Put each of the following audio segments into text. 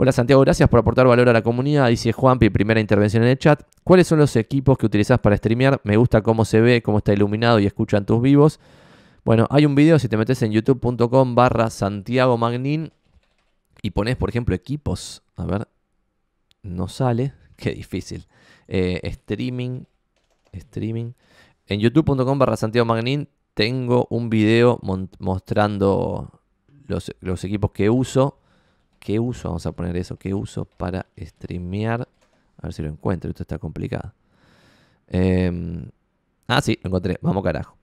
Hola Santiago, gracias por aportar valor a la comunidad. Dice Juanpi, primera intervención en el chat. ¿Cuáles son los equipos que utilizas para streamear? Me gusta cómo se ve, cómo está iluminado y escuchan tus vivos. Bueno, hay un video, si te metes en youtube.com barra Santiago Magnin y pones, por ejemplo, equipos. A ver, no sale. Qué difícil. Eh, streaming, streaming. En youtube.com barra Santiago Magnin tengo un video mostrando los equipos que uso ¿Qué uso? Vamos a poner eso. ¿Qué uso para streamear? A ver si lo encuentro. Esto está complicado. Em, ah, sí, lo encontré. Vamos carajo.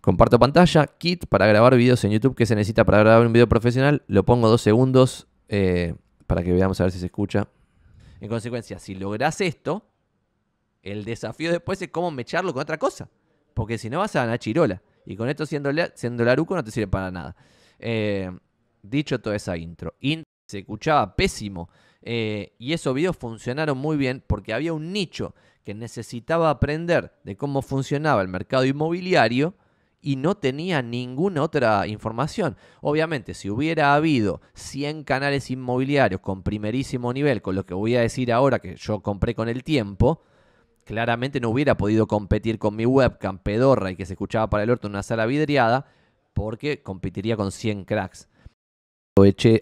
Comparto pantalla. Kit para grabar videos en YouTube. ¿Qué se necesita para grabar un video profesional? Lo pongo dos segundos eh, para que veamos a ver si se escucha. En consecuencia, si logras esto, el desafío después es cómo mecharlo con otra cosa. Porque si no vas a ganar chirola. Y con esto siendo, siendo laruco no te sirve para nada. Eh, dicho toda esa intro. se escuchaba pésimo eh, y esos videos funcionaron muy bien porque había un nicho que necesitaba aprender de cómo funcionaba el mercado inmobiliario y no tenía ninguna otra información. Obviamente, si hubiera habido 100 canales inmobiliarios con primerísimo nivel, con lo que voy a decir ahora que yo compré con el tiempo, claramente no hubiera podido competir con mi webcam pedorra y que se escuchaba para el orto en una sala vidriada, porque competiría con 100 cracks.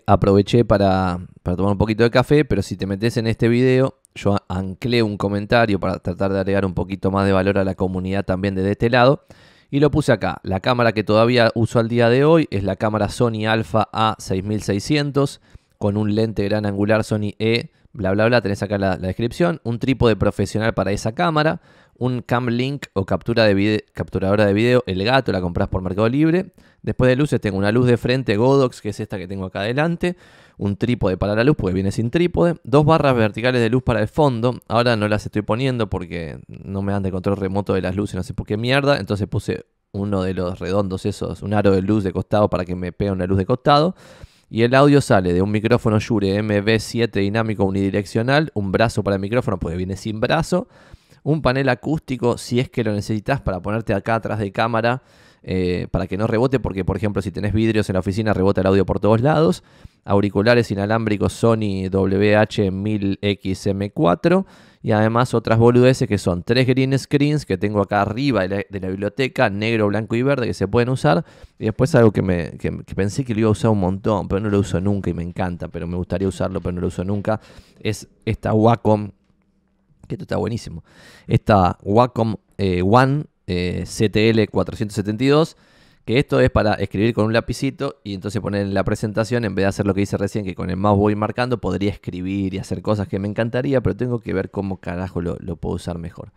Aproveché, para, tomar un poquito de café, pero si te metes en este video, yo anclé un comentario para tratar de agregar un poquito más de valor a la comunidad también desde este lado. Y lo puse acá. La cámara que todavía uso al día de hoy es la cámara Sony Alpha A6600 con un lente gran angular Sony E, bla, bla, bla. Tenés acá la, la descripción. Un trípode profesional para esa cámara un cam link o captura de capturadora de video, el gato, la compras por Mercado Libre. Después de luces tengo una luz de frente Godox, que es esta que tengo acá adelante, un trípode para la luz, porque viene sin trípode, dos barras verticales de luz para el fondo, ahora no las estoy poniendo porque no me dan de control remoto de las luces, no sé por qué mierda, entonces puse uno de los redondos esos, un aro de luz de costado para que me pegue una luz de costado. Y el audio sale de un micrófono Shure mv 7 dinámico unidireccional, un brazo para el micrófono, porque viene sin brazo, un panel acústico si es que lo necesitas para ponerte acá atrás de cámara, eh, para que no rebote, porque por ejemplo si tenés vidrios en la oficina rebota el audio por todos lados, auriculares inalámbricos Sony WH1000XM4 y además otras boludeces que son tres green screens que tengo acá arriba de la, biblioteca, negro, blanco y verde, que se pueden usar. Y después algo que, me, que pensé que lo iba a usar un montón, pero no lo uso nunca y me encanta, pero me gustaría usarlo, pero no lo uso nunca, es esta Wacom que esto está buenísimo. Esta Wacom eh, One eh, CTL472. Que esto es para escribir con un lapicito y entonces poner en la presentación, en vez de hacer lo que hice recién, que con el mouse voy marcando, podría escribir y hacer cosas que me encantaría, pero tengo que ver cómo carajo lo puedo usar mejor.